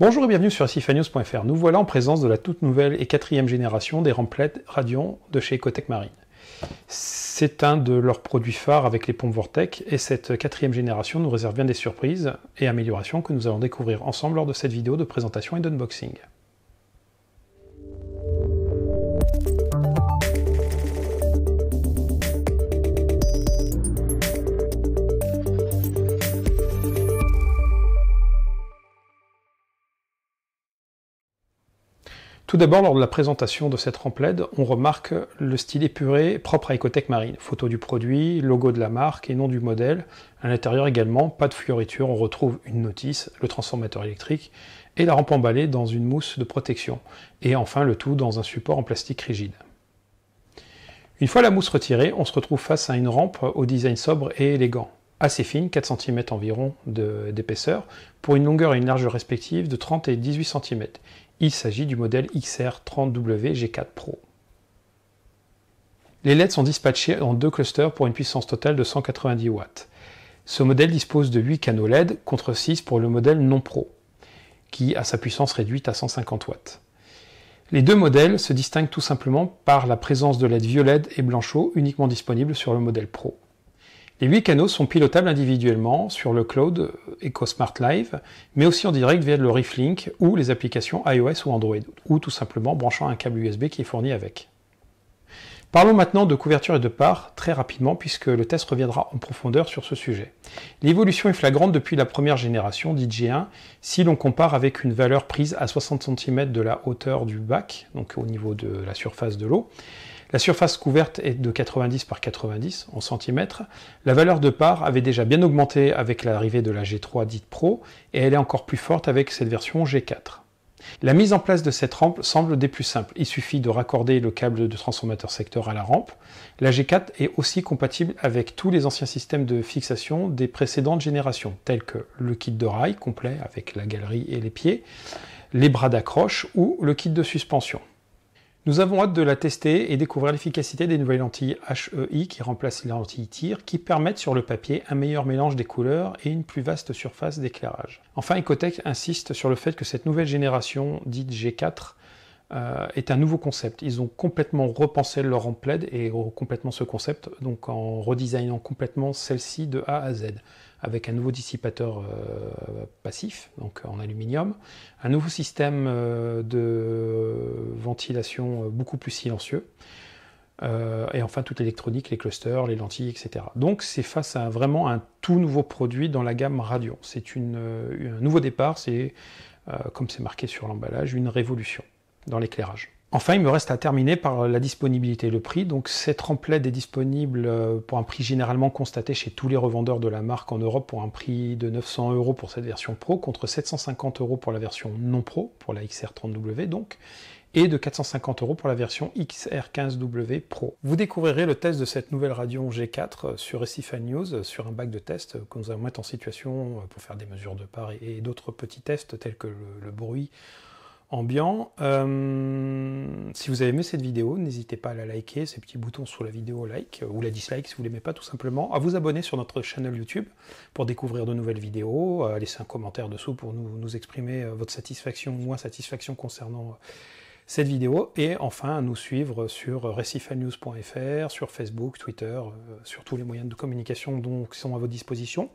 Bonjour et bienvenue sur sifanews.fr. Nous voilà en présence de la toute nouvelle et quatrième génération des ramplettes Radion de chez Ecotech Marine. C'est un de leurs produits phares avec les pompes Vortec et cette quatrième génération nous réserve bien des surprises et améliorations que nous allons découvrir ensemble lors de cette vidéo de présentation et d'unboxing. Tout d'abord, lors de la présentation de cette rampe LED, on remarque le style épuré propre à Ecotech Marine. Photo du produit, logo de la marque et nom du modèle. À l'intérieur également, pas de fioritures, on retrouve une notice, le transformateur électrique et la rampe emballée dans une mousse de protection. Et enfin, le tout dans un support en plastique rigide. Une fois la mousse retirée, on se retrouve face à une rampe au design sobre et élégant assez fine, 4 cm environ d'épaisseur, pour une longueur et une largeur respectives de 30 et 18 cm, il s'agit du modèle XR30W G4 Pro. Les LED sont dispatchés en deux clusters pour une puissance totale de 190 watts. Ce modèle dispose de 8 canaux LED contre 6 pour le modèle non Pro, qui a sa puissance réduite à 150 watts. Les deux modèles se distinguent tout simplement par la présence de LED violette et blanchot uniquement disponibles sur le modèle Pro. Les huit canaux sont pilotables individuellement sur le cloud EcoSmart Live, mais aussi en direct via le Link ou les applications iOS ou Android, ou tout simplement branchant un câble USB qui est fourni avec. Parlons maintenant de couverture et de part très rapidement puisque le test reviendra en profondeur sur ce sujet. L'évolution est flagrante depuis la première génération d'IG1 si l'on compare avec une valeur prise à 60 cm de la hauteur du bac, donc au niveau de la surface de l'eau, la surface couverte est de 90 par 90 en centimètres. La valeur de part avait déjà bien augmenté avec l'arrivée de la G3 dite Pro et elle est encore plus forte avec cette version G4. La mise en place de cette rampe semble des plus simples. Il suffit de raccorder le câble de transformateur secteur à la rampe. La G4 est aussi compatible avec tous les anciens systèmes de fixation des précédentes générations, tels que le kit de rail complet avec la galerie et les pieds, les bras d'accroche ou le kit de suspension. Nous avons hâte de la tester et découvrir l'efficacité des nouvelles lentilles HEI qui remplacent les lentilles TIR, qui permettent sur le papier un meilleur mélange des couleurs et une plus vaste surface d'éclairage. Enfin, Ecotech insiste sur le fait que cette nouvelle génération, dite G4, euh, est un nouveau concept. Ils ont complètement repensé leur Ampled et complètement ce concept, donc en redesignant complètement celle-ci de A à Z, avec un nouveau dissipateur euh, passif, donc en aluminium, un nouveau système euh, de ventilation beaucoup plus silencieux, et enfin toute l'électronique, les clusters, les lentilles, etc. Donc c'est face à vraiment un tout nouveau produit dans la gamme radio. C'est un nouveau départ, c'est, comme c'est marqué sur l'emballage, une révolution dans l'éclairage. Enfin, il me reste à terminer par la disponibilité et le prix. Donc, cette remplette est disponible euh, pour un prix généralement constaté chez tous les revendeurs de la marque en Europe pour un prix de 900 euros pour cette version pro, contre 750 euros pour la version non pro, pour la XR30W donc, et de 450 euros pour la version XR15W Pro. Vous découvrirez le test de cette nouvelle radio G4 euh, sur Recifal News, euh, sur un bac de test que nous allons mettre en situation pour faire des mesures de part et d'autres petits tests tels que le bruit ambiant. Euh, si vous avez aimé cette vidéo, n'hésitez pas à la liker, ces petits boutons sous la vidéo like euh, ou la dislike si vous ne l'aimez pas tout simplement, à vous abonner sur notre chaîne YouTube pour découvrir de nouvelles vidéos, à euh, laisser un commentaire dessous pour nous, exprimer votre satisfaction ou insatisfaction concernant cette vidéo et enfin à nous suivre sur recifalnews.fr, sur Facebook, Twitter, sur tous les moyens de communication qui sont à votre disposition.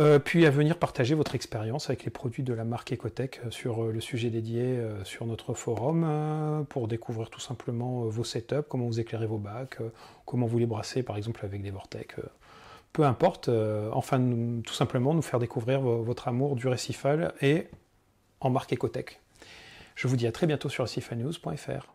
Euh, puis à venir partager votre expérience avec les produits de la marque Ecotech euh, sur euh, le sujet dédié sur notre forum pour découvrir tout simplement vos setups, comment vous éclairez vos bacs, comment vous les brassez par exemple avec des vortex. peu importe, enfin tout simplement nous faire découvrir votre amour du récifal et en marque Ecotech. Je vous dis à très bientôt sur récifalnews.fr.